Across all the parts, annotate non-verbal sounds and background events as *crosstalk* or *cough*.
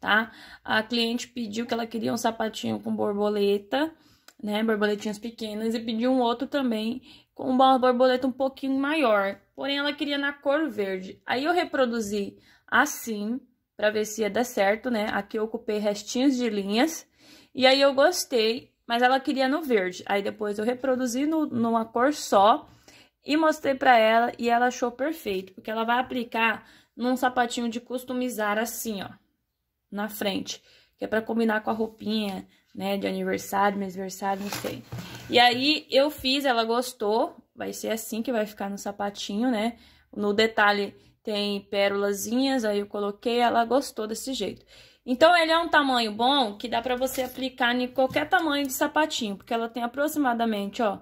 tá? A cliente pediu que ela queria um sapatinho com borboleta, né? Borboletinhas pequenas, e pediu um outro também com uma borboleta um pouquinho maior. Porém, ela queria na cor verde. Aí eu reproduzi assim, para ver se ia dar certo, né? Aqui eu ocupei restinhos de linhas. E aí eu gostei, mas ela queria no verde. Aí depois eu reproduzi no, numa cor só e mostrei para ela e ela achou perfeito, porque ela vai aplicar num sapatinho de customizar assim, ó na frente, que é para combinar com a roupinha, né, de aniversário, meu aniversário, não sei. E aí eu fiz, ela gostou, vai ser assim que vai ficar no sapatinho, né? No detalhe tem pérolazinhas, aí eu coloquei, ela gostou desse jeito. Então ele é um tamanho bom que dá para você aplicar em qualquer tamanho de sapatinho, porque ela tem aproximadamente, ó,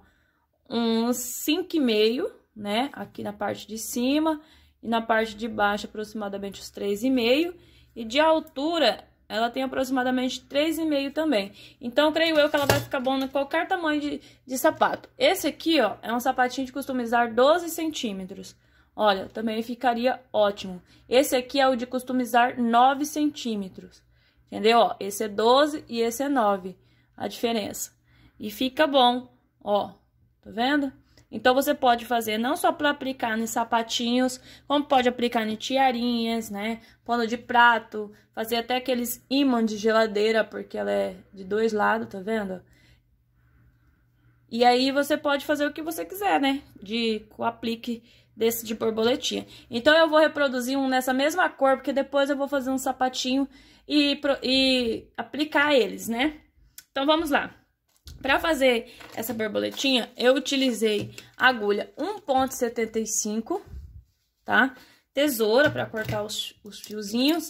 uns 5,5, né, aqui na parte de cima e na parte de baixo aproximadamente os 3,5. E de altura, ela tem aproximadamente 3,5 também. Então, creio eu que ela vai ficar bom em qualquer tamanho de, de sapato. Esse aqui, ó, é um sapatinho de customizar 12 centímetros. Olha, também ficaria ótimo. Esse aqui é o de customizar 9 centímetros. Entendeu? Ó, esse é 12 e esse é 9. A diferença. E fica bom, ó. Tá vendo? Então, você pode fazer não só para aplicar nos sapatinhos, como pode aplicar em tiarinhas, né? Pano de prato, fazer até aqueles ímãs de geladeira, porque ela é de dois lados, tá vendo? E aí, você pode fazer o que você quiser, né? De com aplique desse de borboletinha. Então, eu vou reproduzir um nessa mesma cor, porque depois eu vou fazer um sapatinho e, e aplicar eles, né? Então, vamos lá. Para fazer essa borboletinha, eu utilizei agulha 1.75, tá? Tesoura para cortar os, os fiozinhos.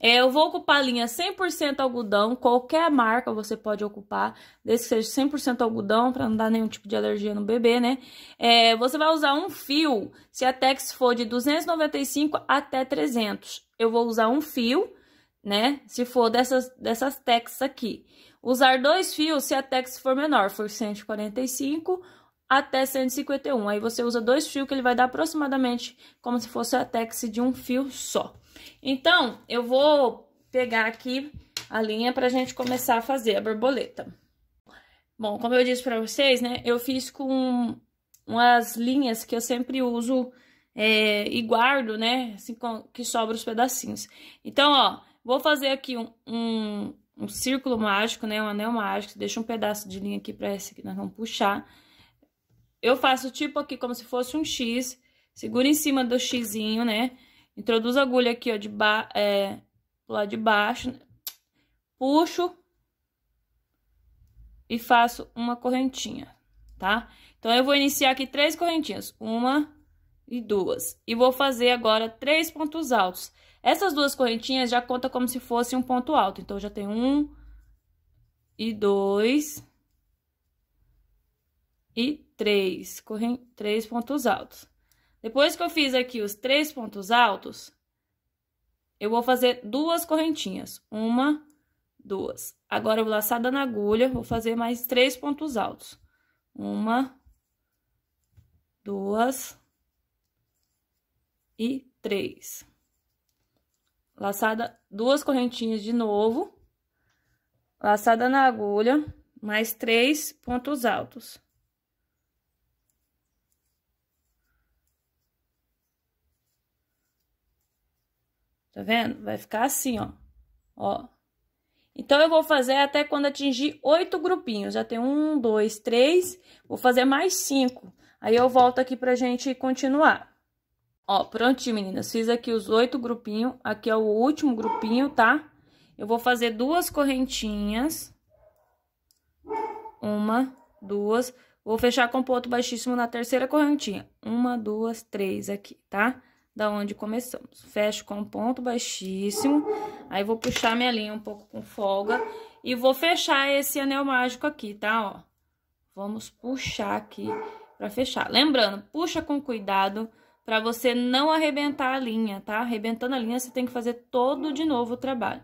É, eu vou ocupar a linha 100% algodão, qualquer marca você pode ocupar, desde que seja 100% algodão, para não dar nenhum tipo de alergia no bebê, né? É, você vai usar um fio, se a Tex for de 295 até 300. Eu vou usar um fio, né? Se for dessas, dessas Tex aqui. Usar dois fios se a tex for menor, for 145 até 151. Aí você usa dois fios que ele vai dar aproximadamente como se fosse a tex de um fio só. Então, eu vou pegar aqui a linha pra gente começar a fazer a borboleta. Bom, como eu disse pra vocês, né, eu fiz com umas linhas que eu sempre uso é, e guardo, né, assim, que sobra os pedacinhos. Então, ó, vou fazer aqui um, um um círculo mágico, né? Um anel mágico. deixa um pedaço de linha aqui para esse que nós vamos puxar. Eu faço tipo aqui como se fosse um X. Segura em cima do Xzinho, né? Introduz a agulha aqui, ó, de ba é, pro lado de baixo. Puxo. E faço uma correntinha, tá? Então, eu vou iniciar aqui três correntinhas. Uma e duas. E vou fazer agora três pontos altos. Essas duas correntinhas já conta como se fosse um ponto alto. Então, já tem um e dois e três, corren três pontos altos. Depois que eu fiz aqui os três pontos altos, eu vou fazer duas correntinhas. Uma, duas. Agora, eu vou laçar dando agulha, vou fazer mais três pontos altos. Uma, duas e três laçada duas correntinhas de novo, laçada na agulha, mais três pontos altos. Tá vendo? Vai ficar assim, ó. Ó. Então, eu vou fazer até quando atingir oito grupinhos. Já tem um, dois, três. Vou fazer mais cinco. Aí, eu volto aqui pra gente continuar. Ó, prontinho, meninas. Fiz aqui os oito grupinhos. Aqui é o último grupinho, tá? Eu vou fazer duas correntinhas. Uma, duas. Vou fechar com ponto baixíssimo na terceira correntinha. Uma, duas, três aqui, tá? Da onde começamos. Fecho com ponto baixíssimo. Aí, vou puxar minha linha um pouco com folga. E vou fechar esse anel mágico aqui, tá? Ó, vamos puxar aqui pra fechar. Lembrando, puxa com cuidado para você não arrebentar a linha, tá? Arrebentando a linha, você tem que fazer todo de novo o trabalho.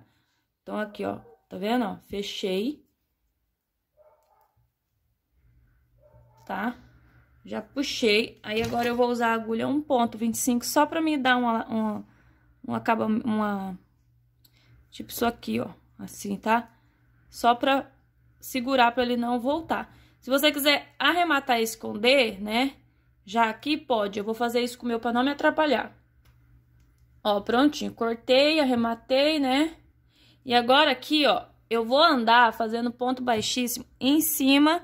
Então, aqui, ó, tá vendo? Ó, fechei. Tá? Já puxei. Aí, agora eu vou usar a agulha 1.25 só pra me dar uma, uma, uma, acaba, uma... Tipo isso aqui, ó, assim, tá? Só pra segurar pra ele não voltar. Se você quiser arrematar e esconder, né? Já aqui pode, eu vou fazer isso com o meu pra não me atrapalhar. Ó, prontinho, cortei, arrematei, né? E agora aqui, ó, eu vou andar fazendo ponto baixíssimo em cima.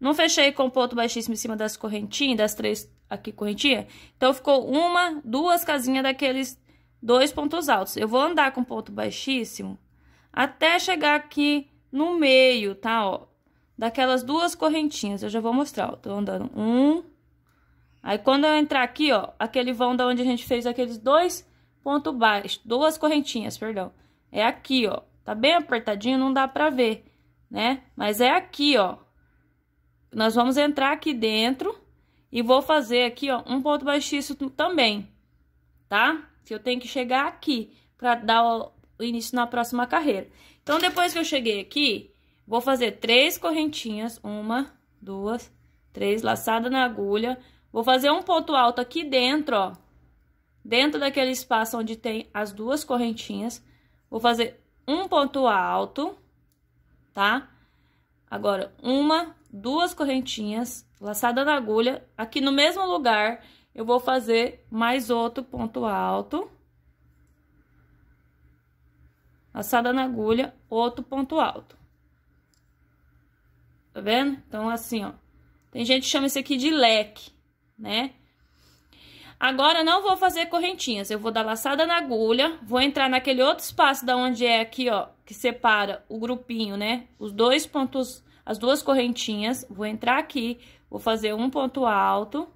Não fechei com ponto baixíssimo em cima das correntinhas, das três aqui correntinha. Então, ficou uma, duas casinhas daqueles dois pontos altos. Eu vou andar com ponto baixíssimo até chegar aqui no meio, tá, ó? Daquelas duas correntinhas. Eu já vou mostrar, ó. Tô andando um, Aí quando eu entrar aqui, ó, aquele vão da onde a gente fez aqueles dois pontos baixos, duas correntinhas, perdão. É aqui, ó. Tá bem apertadinho, não dá pra ver, né? Mas é aqui, ó. Nós vamos entrar aqui dentro e vou fazer aqui, ó, um ponto baixíssimo também, tá? Que eu tenho que chegar aqui pra dar o início na próxima carreira. Então, depois que eu cheguei aqui, vou fazer três correntinhas, uma, duas, três, laçada na agulha, Vou fazer um ponto alto aqui dentro, ó. Dentro daquele espaço onde tem as duas correntinhas. Vou fazer um ponto alto, tá? Agora, uma, duas correntinhas, laçada na agulha. Aqui no mesmo lugar, eu vou fazer mais outro ponto alto. Laçada na agulha, outro ponto alto. Tá vendo? Então, assim, ó. Tem gente que chama isso aqui de leque né? Agora, não vou fazer correntinhas, eu vou dar laçada na agulha, vou entrar naquele outro espaço da onde é aqui, ó, que separa o grupinho, né? Os dois pontos, as duas correntinhas, vou entrar aqui, vou fazer um ponto alto,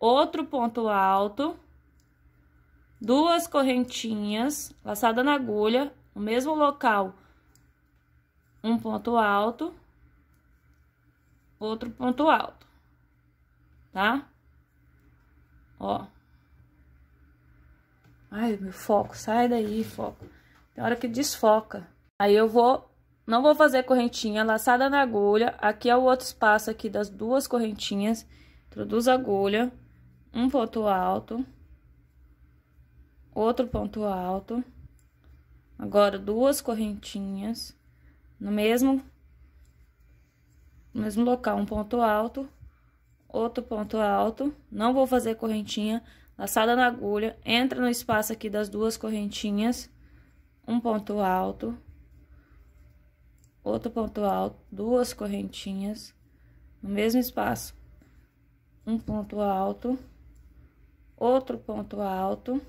outro ponto alto, duas correntinhas, laçada na agulha, no mesmo local, um ponto alto, outro ponto alto tá? Ó. Ai, meu foco, sai daí, foco. Tem hora que desfoca. Aí eu vou, não vou fazer correntinha, laçada na agulha. Aqui é o outro espaço aqui das duas correntinhas. Introduz agulha, um ponto alto, outro ponto alto. Agora, duas correntinhas no mesmo, no mesmo local, um ponto alto, outro ponto alto, não vou fazer correntinha, laçada na agulha, entra no espaço aqui das duas correntinhas, um ponto alto, outro ponto alto, duas correntinhas, no mesmo espaço, um ponto alto, outro ponto alto,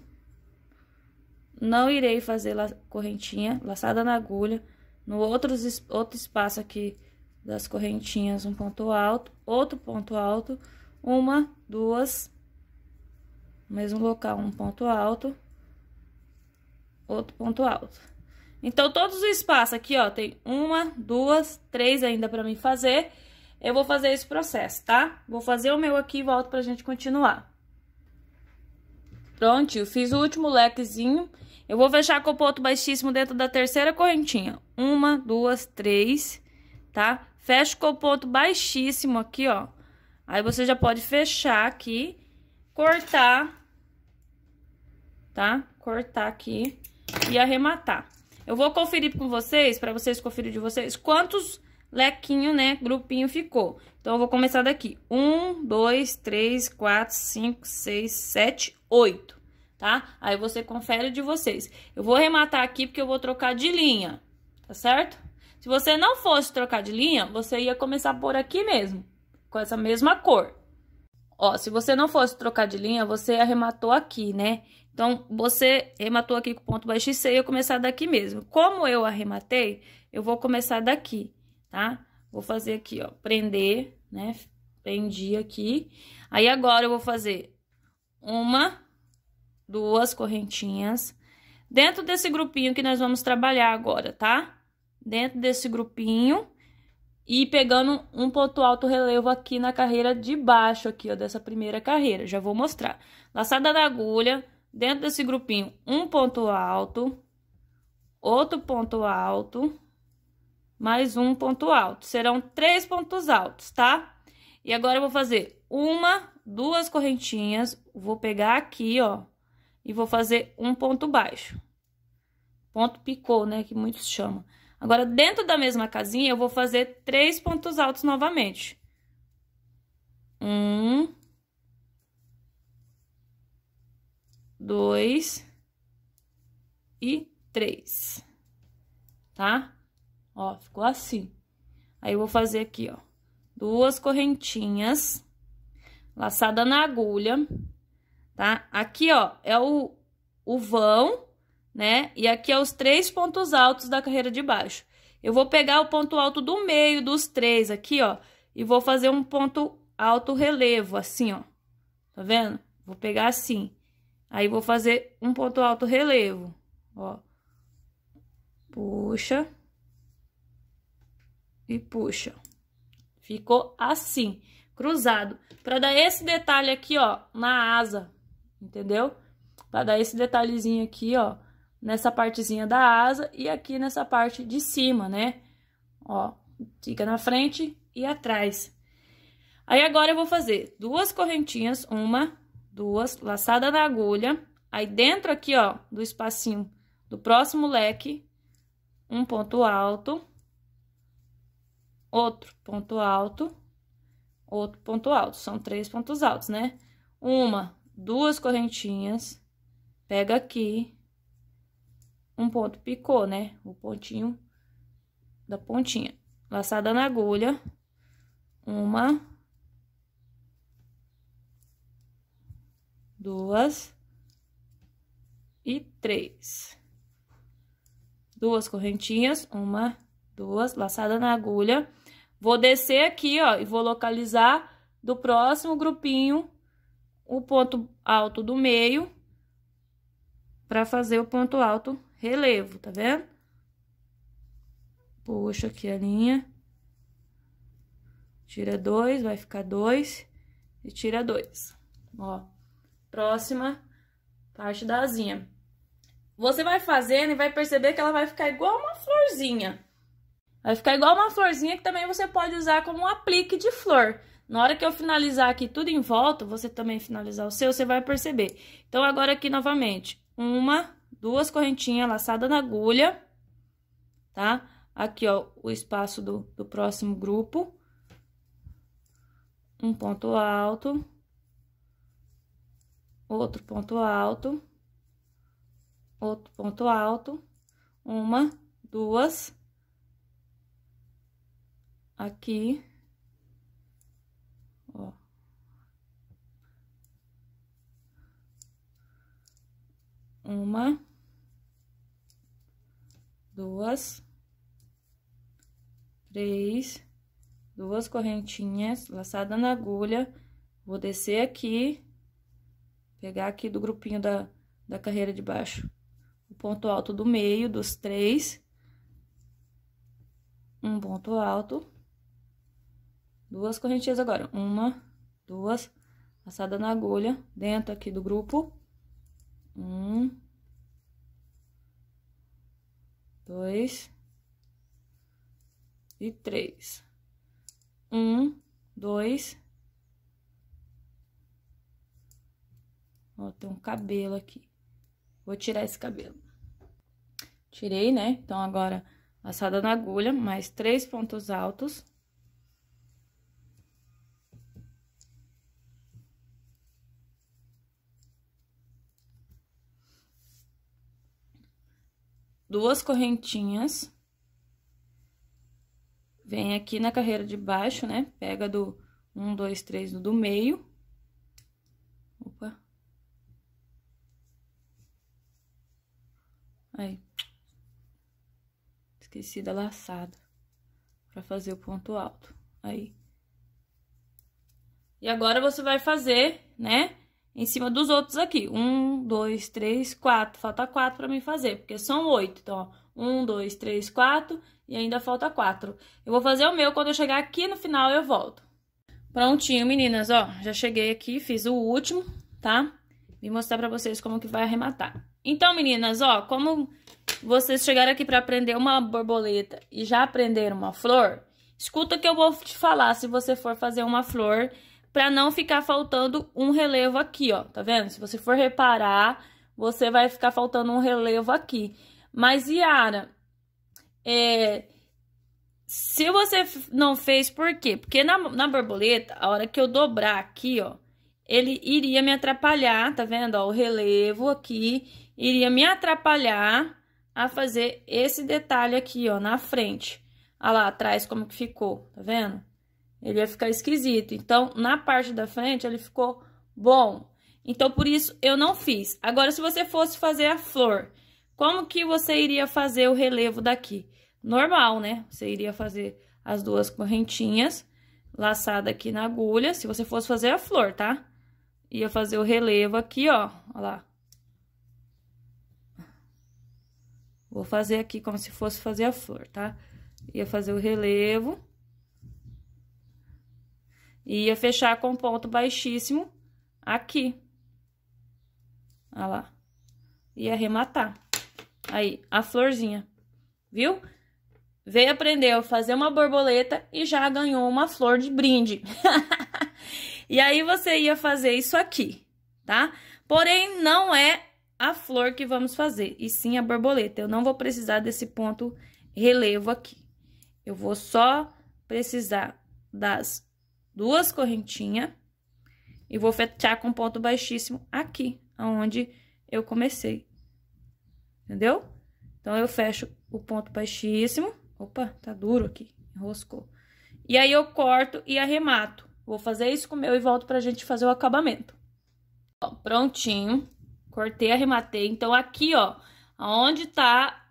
não irei fazer la correntinha, laçada na agulha, no outro, outro espaço aqui das correntinhas, um ponto alto, outro ponto alto, uma, duas, no mesmo local, um ponto alto, outro ponto alto. Então, todos os espaços aqui, ó, tem uma, duas, três ainda pra mim fazer. Eu vou fazer esse processo, tá? Vou fazer o meu aqui e volto pra gente continuar. Pronto, eu fiz o último lequezinho. Eu vou fechar com o ponto baixíssimo dentro da terceira correntinha. Uma, duas, três, tá? Fecha com o ponto baixíssimo aqui, ó. Aí você já pode fechar aqui, cortar, tá? Cortar aqui e arrematar. Eu vou conferir com vocês, para vocês conferir de vocês, quantos lequinho, né, grupinho ficou. Então, eu vou começar daqui. Um, dois, três, quatro, cinco, seis, sete, oito, tá? Aí, você confere de vocês. Eu vou arrematar aqui, porque eu vou trocar de linha, tá certo? Se você não fosse trocar de linha, você ia começar por aqui mesmo, com essa mesma cor. Ó, se você não fosse trocar de linha, você arrematou aqui, né? Então, você arrematou aqui com ponto e você ia começar daqui mesmo. Como eu arrematei, eu vou começar daqui, tá? Vou fazer aqui, ó, prender, né? Prendi aqui. Aí, agora, eu vou fazer uma, duas correntinhas. Dentro desse grupinho que nós vamos trabalhar agora, tá? Tá? dentro desse grupinho e pegando um ponto alto relevo aqui na carreira de baixo aqui, ó, dessa primeira carreira. Já vou mostrar. Laçada da agulha, dentro desse grupinho, um ponto alto, outro ponto alto, mais um ponto alto. Serão três pontos altos, tá? E agora eu vou fazer uma, duas correntinhas, vou pegar aqui, ó, e vou fazer um ponto baixo. Ponto picô, né, que muitos chamam. Agora, dentro da mesma casinha, eu vou fazer três pontos altos novamente. Um. Dois. E três. Tá? Ó, ficou assim. Aí, eu vou fazer aqui, ó. Duas correntinhas. Laçada na agulha. Tá? Aqui, ó, é o, o vão né? E aqui é os três pontos altos da carreira de baixo. Eu vou pegar o ponto alto do meio dos três aqui, ó, e vou fazer um ponto alto relevo, assim, ó. Tá vendo? Vou pegar assim. Aí, vou fazer um ponto alto relevo, ó. Puxa. E puxa. Ficou assim, cruzado. Pra dar esse detalhe aqui, ó, na asa, entendeu? Pra dar esse detalhezinho aqui, ó, nessa partezinha da asa e aqui nessa parte de cima, né? Ó, fica na frente e atrás. Aí, agora, eu vou fazer duas correntinhas, uma, duas, laçada na agulha. Aí, dentro aqui, ó, do espacinho do próximo leque, um ponto alto, outro ponto alto, outro ponto alto. São três pontos altos, né? Uma, duas correntinhas, pega aqui, um ponto picou, né? O pontinho da pontinha. Laçada na agulha, uma, duas e três. Duas correntinhas, uma, duas, laçada na agulha. Vou descer aqui, ó, e vou localizar do próximo grupinho o ponto alto do meio para fazer o ponto alto relevo, tá vendo? Puxa aqui a linha. Tira dois, vai ficar dois. E tira dois. Ó. Próxima parte da asinha. Você vai fazendo e vai perceber que ela vai ficar igual uma florzinha. Vai ficar igual uma florzinha que também você pode usar como um aplique de flor. Na hora que eu finalizar aqui tudo em volta, você também finalizar o seu, você vai perceber. Então, agora aqui novamente. Uma, duas correntinhas laçada na agulha, tá? Aqui, ó, o espaço do, do próximo grupo. Um ponto alto. Outro ponto alto. Outro ponto alto. Uma, duas. Aqui. uma, duas, três, duas correntinhas, laçada na agulha, vou descer aqui, pegar aqui do grupinho da, da carreira de baixo, o ponto alto do meio dos três, um ponto alto, duas correntinhas agora, uma, duas, laçada na agulha, dentro aqui do grupo, um. Dois. E três. Um, dois. Ó, tem um cabelo aqui. Vou tirar esse cabelo. Tirei, né? Então, agora, laçada na agulha, mais três pontos altos. duas correntinhas. Vem aqui na carreira de baixo, né? Pega do um, dois, três do meio. Opa. Aí. Esqueci da laçada para fazer o ponto alto. Aí. E agora você vai fazer, né? em cima dos outros aqui. Um, dois, três, quatro. Falta quatro para mim fazer, porque são oito. Então, ó, um, dois, três, quatro e ainda falta quatro. Eu vou fazer o meu, quando eu chegar aqui no final eu volto. Prontinho, meninas, ó, já cheguei aqui, fiz o último, tá? Vim mostrar pra vocês como que vai arrematar. Então, meninas, ó, como vocês chegaram aqui pra aprender uma borboleta e já aprenderam uma flor, escuta o que eu vou te falar se você for fazer uma flor para não ficar faltando um relevo aqui, ó, tá vendo? Se você for reparar, você vai ficar faltando um relevo aqui. Mas, Yara, é, se você não fez, por quê? Porque na, na borboleta, a hora que eu dobrar aqui, ó, ele iria me atrapalhar, tá vendo? Ó, o relevo aqui iria me atrapalhar a fazer esse detalhe aqui, ó, na frente. Olha lá atrás como que ficou, tá vendo? Ele ia ficar esquisito. Então, na parte da frente, ele ficou bom. Então, por isso, eu não fiz. Agora, se você fosse fazer a flor, como que você iria fazer o relevo daqui? Normal, né? Você iria fazer as duas correntinhas laçada aqui na agulha, se você fosse fazer a flor, tá? Ia fazer o relevo aqui, ó, ó lá. Vou fazer aqui como se fosse fazer a flor, tá? Ia fazer o relevo. E ia fechar com ponto baixíssimo aqui. Olha lá. E arrematar. Aí, a florzinha. Viu? Veio aprender a fazer uma borboleta e já ganhou uma flor de brinde. *laughs* e aí, você ia fazer isso aqui, tá? Porém, não é a flor que vamos fazer, e sim a borboleta. Eu não vou precisar desse ponto relevo aqui. Eu vou só precisar das duas correntinhas e vou fechar com ponto baixíssimo aqui, aonde eu comecei. Entendeu? Então, eu fecho o ponto baixíssimo. Opa, tá duro aqui, enroscou. E aí, eu corto e arremato. Vou fazer isso com o meu e volto pra gente fazer o acabamento. Ó, prontinho. Cortei, arrematei. Então, aqui, ó, aonde tá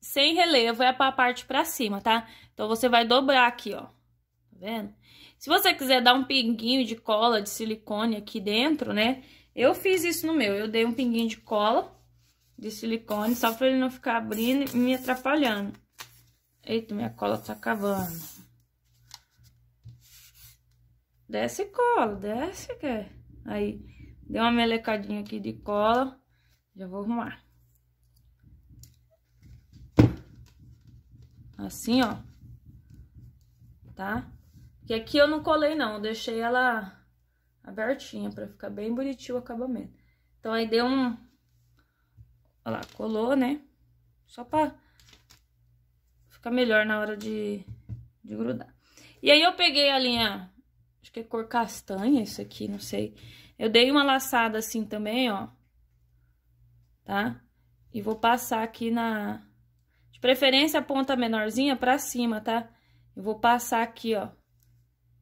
sem relevo é a parte pra cima, tá? Então, você vai dobrar aqui, ó. Tá vendo? Se você quiser dar um pinguinho de cola de silicone aqui dentro, né? Eu fiz isso no meu, eu dei um pinguinho de cola de silicone só pra ele não ficar abrindo e me atrapalhando. Eita, minha cola tá acabando. Desce cola, desce, quer? Aí, deu uma melecadinha aqui de cola, já vou arrumar. Assim, ó. Tá? E aqui eu não colei não, eu deixei ela abertinha pra ficar bem bonitinho o acabamento. Então aí deu um... Olha lá, colou, né? Só pra ficar melhor na hora de, de grudar. E aí eu peguei a linha, acho que é cor castanha isso aqui, não sei. Eu dei uma laçada assim também, ó. Tá? E vou passar aqui na... De preferência a ponta menorzinha pra cima, tá? Eu vou passar aqui, ó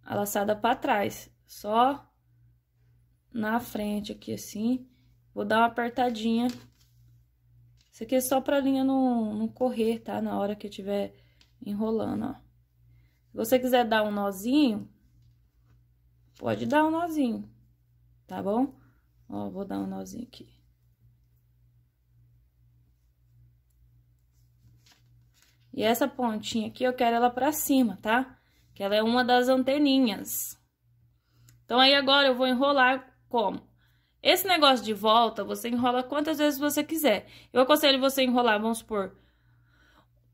a laçada para trás, só na frente aqui assim. Vou dar uma apertadinha. Isso aqui é só pra linha não, não correr, tá? Na hora que eu estiver enrolando, ó. Se você quiser dar um nozinho, pode dar um nozinho, tá bom? Ó, vou dar um nozinho aqui. E essa pontinha aqui, eu quero ela pra cima, tá? que ela é uma das anteninhas. Então, aí agora eu vou enrolar como? Esse negócio de volta, você enrola quantas vezes você quiser. Eu aconselho você enrolar, vamos supor,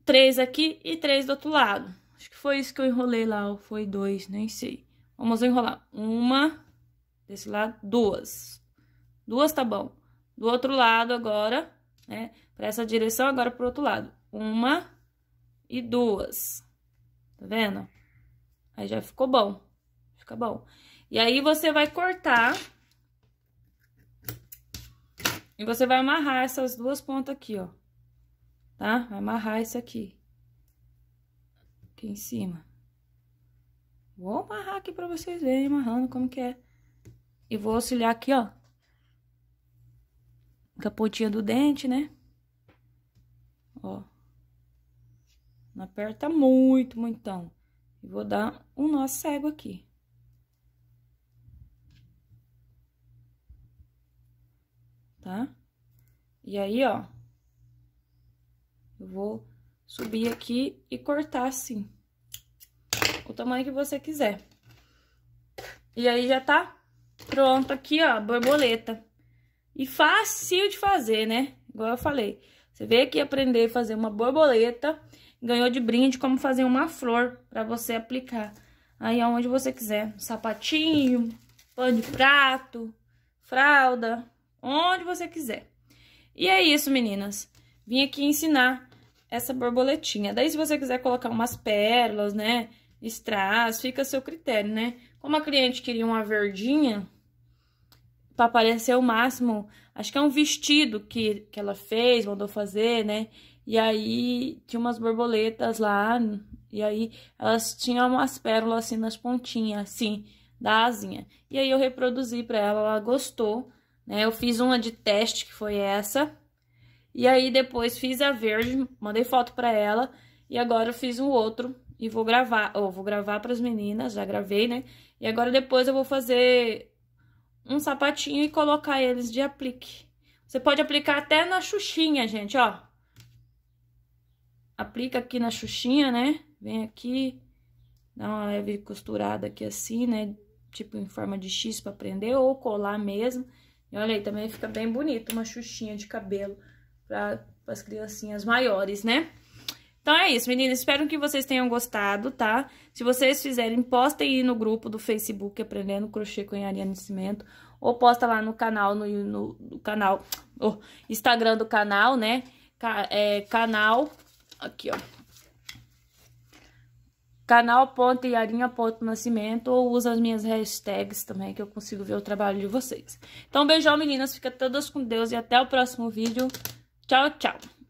três aqui e três do outro lado. Acho que foi isso que eu enrolei lá, ou foi dois, nem sei. Vamos enrolar uma desse lado, duas. Duas tá bom. Do outro lado agora, né? Pra essa direção, agora pro outro lado. Uma e duas. Tá vendo? Aí já ficou bom. Fica bom. E aí você vai cortar. E você vai amarrar essas duas pontas aqui, ó. Tá? Vai amarrar isso aqui. Aqui em cima. Vou amarrar aqui pra vocês verem amarrando como que é. E vou auxiliar aqui, ó. Com a pontinha do dente, né? Ó. Não aperta muito, muitão. Então. E vou dar um nó cego aqui. Tá? E aí, ó, eu vou subir aqui e cortar assim. O tamanho que você quiser. E aí, já tá pronto aqui, ó, borboleta. E fácil de fazer, né? Igual eu falei. Você veio aqui aprender a fazer uma borboleta ganhou de brinde como fazer uma flor para você aplicar. Aí aonde você quiser, sapatinho, pano de prato, fralda, onde você quiser. E é isso, meninas. Vim aqui ensinar essa borboletinha. Daí se você quiser colocar umas pérolas, né, strass, fica a seu critério, né? Como a cliente queria uma verdinha, para aparecer o máximo, acho que é um vestido que, que ela fez, mandou fazer, né? E aí tinha umas borboletas lá, e aí elas tinham umas pérolas assim nas pontinhas, assim, da asinha. E aí eu reproduzi para ela, ela gostou, né? Eu fiz uma de teste, que foi essa. E aí depois fiz a verde, mandei foto para ela, e agora eu fiz um outro e vou gravar, ou vou gravar para as meninas, já gravei, né? E agora depois eu vou fazer um sapatinho e colocar eles de aplique. Você pode aplicar até na xuxinha, gente, ó aplica aqui na xuxinha, né? Vem aqui, dá uma leve costurada aqui assim, né? Tipo em forma de X pra prender ou colar mesmo. E olha aí, também fica bem bonito uma xuxinha de cabelo para as criancinhas maiores, né? Então é isso, meninas. Espero que vocês tenham gostado, tá? Se vocês fizerem, postem aí no grupo do Facebook Aprendendo Crochê com Ariane Cimento. Ou posta lá no canal, no, no, no canal, oh, Instagram do canal, né? Ca é, canal Aqui, ó. Canal Ponte Yarinha Ponto Nascimento ou usa as minhas hashtags também que eu consigo ver o trabalho de vocês. Então, beijão, meninas. Fica todas com Deus e até o próximo vídeo. Tchau, tchau.